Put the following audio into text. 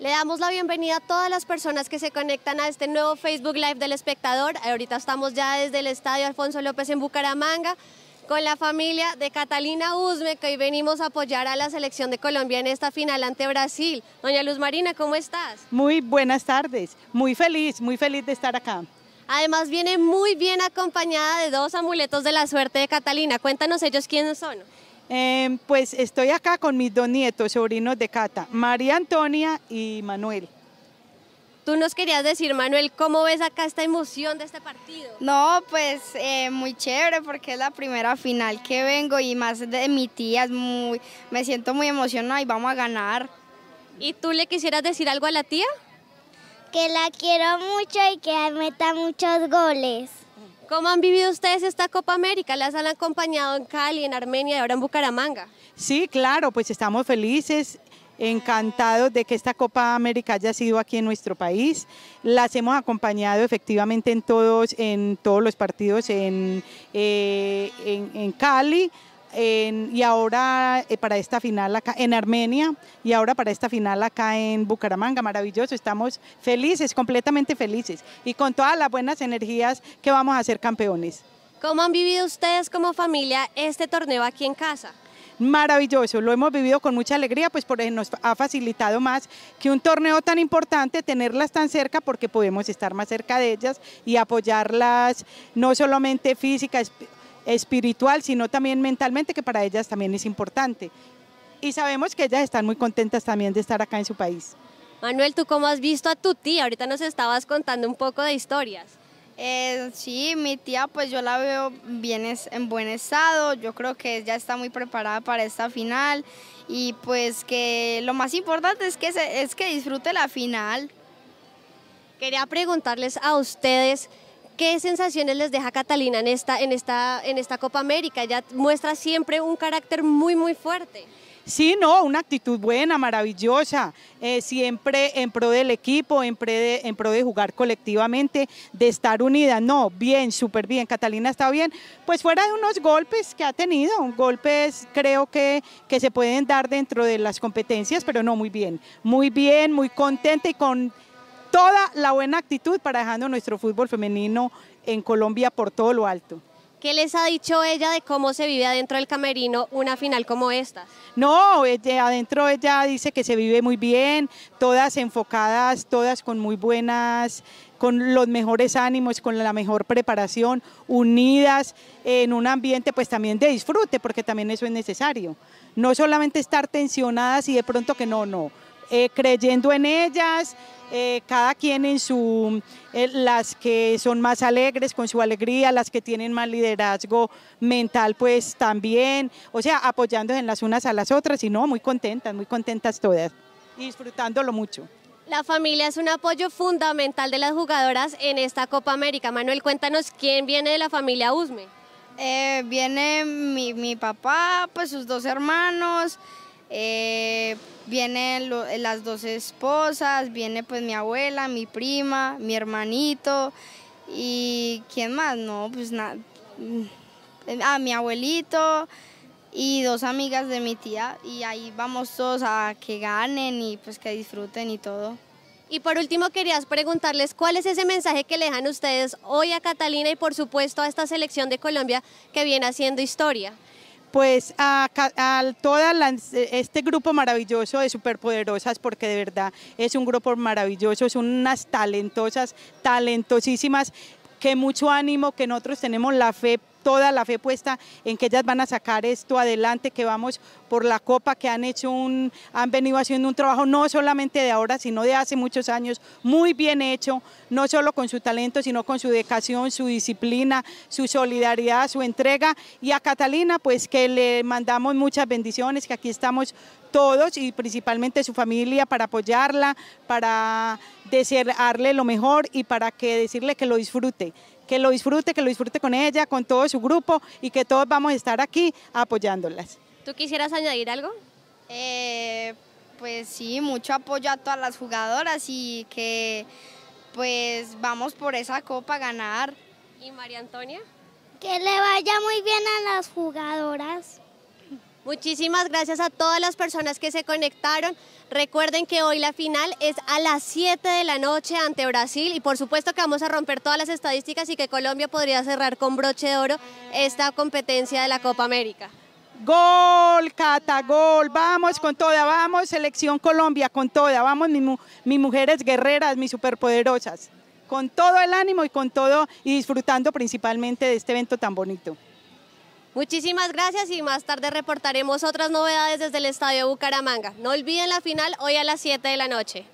Le damos la bienvenida a todas las personas que se conectan a este nuevo Facebook Live del espectador. Ahorita estamos ya desde el Estadio Alfonso López en Bucaramanga con la familia de Catalina Usme, que hoy venimos a apoyar a la selección de Colombia en esta final ante Brasil. Doña Luz Marina, ¿cómo estás? Muy buenas tardes, muy feliz, muy feliz de estar acá. Además viene muy bien acompañada de dos amuletos de la suerte de Catalina. Cuéntanos ellos quiénes son. Em, pues estoy acá con mis dos nietos, sobrinos de Cata, María Antonia y Manuel. Tú nos querías decir, Manuel, ¿cómo ves acá esta emoción de este partido? No, pues eh, muy chévere porque es la primera final que vengo y más de mi tía, muy, me siento muy emocionada y vamos a ganar. ¿Y tú le quisieras decir algo a la tía? Que la quiero mucho y que meta muchos goles. ¿Cómo han vivido ustedes esta Copa América? ¿Las han acompañado en Cali, en Armenia y ahora en Bucaramanga? Sí, claro, pues estamos felices, encantados de que esta Copa América haya sido aquí en nuestro país. Las hemos acompañado efectivamente en todos, en todos los partidos en, eh, en Cali y ahora eh, para esta final acá en Armenia y ahora para esta final acá en Bucaramanga. Maravilloso, estamos felices, completamente felices y con todas las buenas energías que vamos a ser campeones. ¿Cómo han vivido ustedes como familia este torneo aquí en casa? maravilloso, lo hemos vivido con mucha alegría, pues por eso eh, nos ha facilitado más que un torneo tan importante, tenerlas tan cerca porque podemos estar más cerca de ellas y apoyarlas no solamente física, espiritual, sino también mentalmente, que para ellas también es importante. Y sabemos que ellas están muy contentas también de estar acá en su país. Manuel, ¿tú cómo has visto a tu tía? Ahorita nos estabas contando un poco de historias. Eh, sí, mi tía pues yo la veo bien en buen estado, yo creo que ya está muy preparada para esta final y pues que lo más importante es que, es que disfrute la final. Quería preguntarles a ustedes ¿Qué sensaciones les deja Catalina en esta, en esta, en esta Copa América? Ya muestra siempre un carácter muy, muy fuerte. Sí, no, una actitud buena, maravillosa, eh, siempre en pro del equipo, en, pro de jugar colectivamente, de estar unida. No, bien, súper bien, Catalina está bien. Pues fuera de unos golpes que ha tenido, golpes creo que, que se pueden dar dentro de las competencias, pero no, muy bien, muy bien, muy contenta y con toda la buena actitud para dejando nuestro fútbol femenino en Colombia por todo lo alto. ¿Qué les ha dicho ella de cómo se vive adentro del camerino una final como esta? No, adentro ella dice que se vive muy bien, todas enfocadas, todas con muy buenas, con los mejores ánimos, con la mejor preparación, unidas en un ambiente pues también de disfrute, porque también eso es necesario. No solamente estar tensionadas y de pronto que no, no eh, creyendo en ellas, eh, cada quien en su, eh, las que son más alegres con su alegría, las que tienen más liderazgo mental pues también, o sea, apoyándose en las unas a las otras y no, muy contentas, muy contentas todas disfrutándolo mucho. La familia es un apoyo fundamental de las jugadoras en esta Copa América. Manuel, cuéntanos quién viene de la familia Usme. viene mi, mi, papá, pues sus dos hermanos, eh, vienen las dos esposas, viene pues mi abuela, mi prima, mi hermanito y ¿quién más? No, pues nada. Mm, ah, mi abuelito y dos amigas de mi tía y ahí vamos todos a que ganen y pues que disfruten y todo. Y por último querías preguntarles cuál es ese mensaje que le dejan ustedes hoy a Catalina y por supuesto a esta selección de Colombia que viene haciendo historia pues a, todo este grupo maravilloso de superpoderosas, porque de verdad es un grupo maravilloso, son unas talentosas, talentosísimas, que mucho ánimo, que nosotros tenemos la fe toda la fe puesta en que ellas van a sacar esto adelante, que vamos por la copa, que han hecho un, han venido haciendo un trabajo no solamente de ahora, sino de hace muchos años, muy bien hecho, no solo con su talento, sino con su dedicación, su disciplina, su solidaridad, su entrega. Y a Catalina, pues que le mandamos muchas bendiciones, que aquí estamos todos y principalmente su familia para apoyarla, para desearle lo mejor y para que decirle que lo disfrute que lo disfrute, que lo disfrute con ella, con todo su grupo y que todos vamos a estar aquí apoyándolas. ¿Tú quisieras añadir algo? Eh, pues sí, mucho apoyo a todas las jugadoras y que pues vamos por esa copa a ganar. ¿Y María Antonia? Que le vaya muy bien a las jugadoras. Muchísimas gracias a todas las personas que se conectaron. Recuerden que hoy la final es a las 7 de la noche ante Brasil y por supuesto que vamos a romper todas las estadísticas y que Colombia podría cerrar con broche de oro esta competencia de la Copa América. Gol, Cata, gol, vamos con toda, vamos, selección Colombia, con toda, vamos, mis, mujeres guerreras, mis superpoderosas, con todo el ánimo y con todo y disfrutando principalmente de este evento tan bonito. Muchísimas gracias y más tarde reportaremos otras novedades desde el Estadio Bucaramanga. No olviden la final hoy a las 7 de la noche.